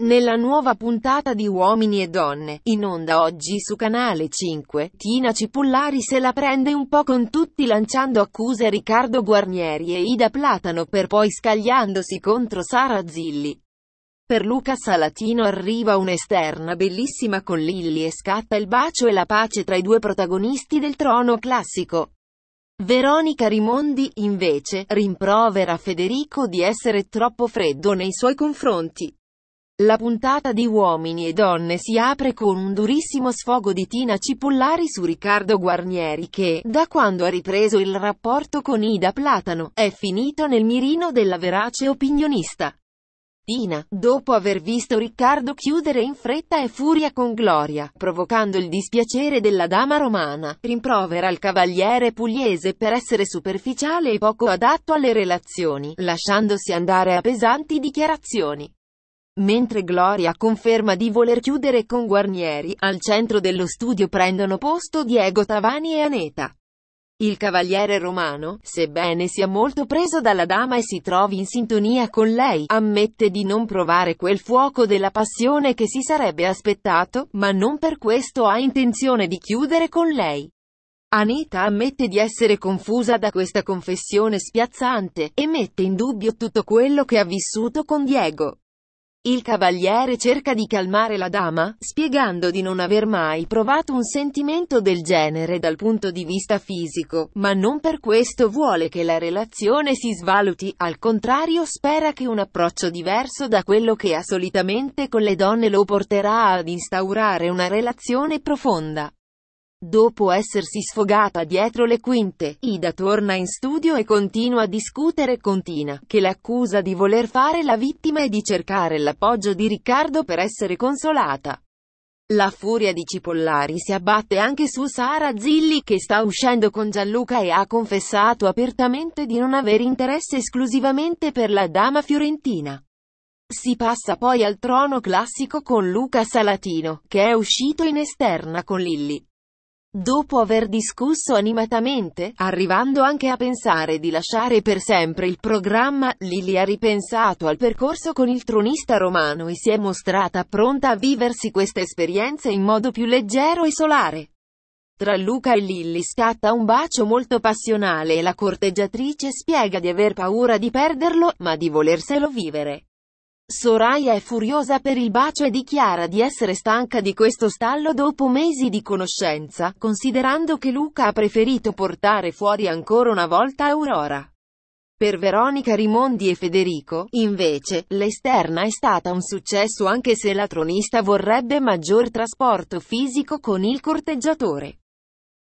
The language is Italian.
Nella nuova puntata di Uomini e Donne, in onda oggi su Canale 5, Tina Cipullari se la prende un po' con tutti lanciando accuse a Riccardo Guarnieri e Ida Platano per poi scagliandosi contro Sara Zilli. Per Luca Salatino arriva un'esterna bellissima con Lilli e scatta il bacio e la pace tra i due protagonisti del trono classico. Veronica Rimondi, invece, rimprovera Federico di essere troppo freddo nei suoi confronti. La puntata di Uomini e Donne si apre con un durissimo sfogo di Tina Cipollari su Riccardo Guarnieri che, da quando ha ripreso il rapporto con Ida Platano, è finito nel mirino della verace opinionista. Tina, dopo aver visto Riccardo chiudere in fretta e furia con Gloria, provocando il dispiacere della dama romana, rimprovera il cavaliere pugliese per essere superficiale e poco adatto alle relazioni, lasciandosi andare a pesanti dichiarazioni mentre Gloria conferma di voler chiudere con Guarnieri, al centro dello studio prendono posto Diego Tavani e Aneta. Il cavaliere romano, sebbene sia molto preso dalla dama e si trovi in sintonia con lei, ammette di non provare quel fuoco della passione che si sarebbe aspettato, ma non per questo ha intenzione di chiudere con lei. Anita ammette di essere confusa da questa confessione spiazzante, e mette in dubbio tutto quello che ha vissuto con Diego. Il cavaliere cerca di calmare la dama, spiegando di non aver mai provato un sentimento del genere dal punto di vista fisico, ma non per questo vuole che la relazione si svaluti, al contrario spera che un approccio diverso da quello che ha solitamente con le donne lo porterà ad instaurare una relazione profonda. Dopo essersi sfogata dietro le quinte, Ida torna in studio e continua a discutere con Tina, che l'accusa di voler fare la vittima e di cercare l'appoggio di Riccardo per essere consolata. La furia di Cipollari si abbatte anche su Sara Zilli che sta uscendo con Gianluca e ha confessato apertamente di non avere interesse esclusivamente per la dama fiorentina. Si passa poi al trono classico con Luca Salatino, che è uscito in esterna con Lilli. Dopo aver discusso animatamente, arrivando anche a pensare di lasciare per sempre il programma, Lili ha ripensato al percorso con il tronista romano e si è mostrata pronta a viversi questa esperienza in modo più leggero e solare. Tra Luca e Lilly scatta un bacio molto passionale e la corteggiatrice spiega di aver paura di perderlo, ma di volerselo vivere. Soraya è furiosa per il bacio e dichiara di essere stanca di questo stallo dopo mesi di conoscenza, considerando che Luca ha preferito portare fuori ancora una volta Aurora. Per Veronica Rimondi e Federico, invece, l'esterna è stata un successo anche se la tronista vorrebbe maggior trasporto fisico con il corteggiatore.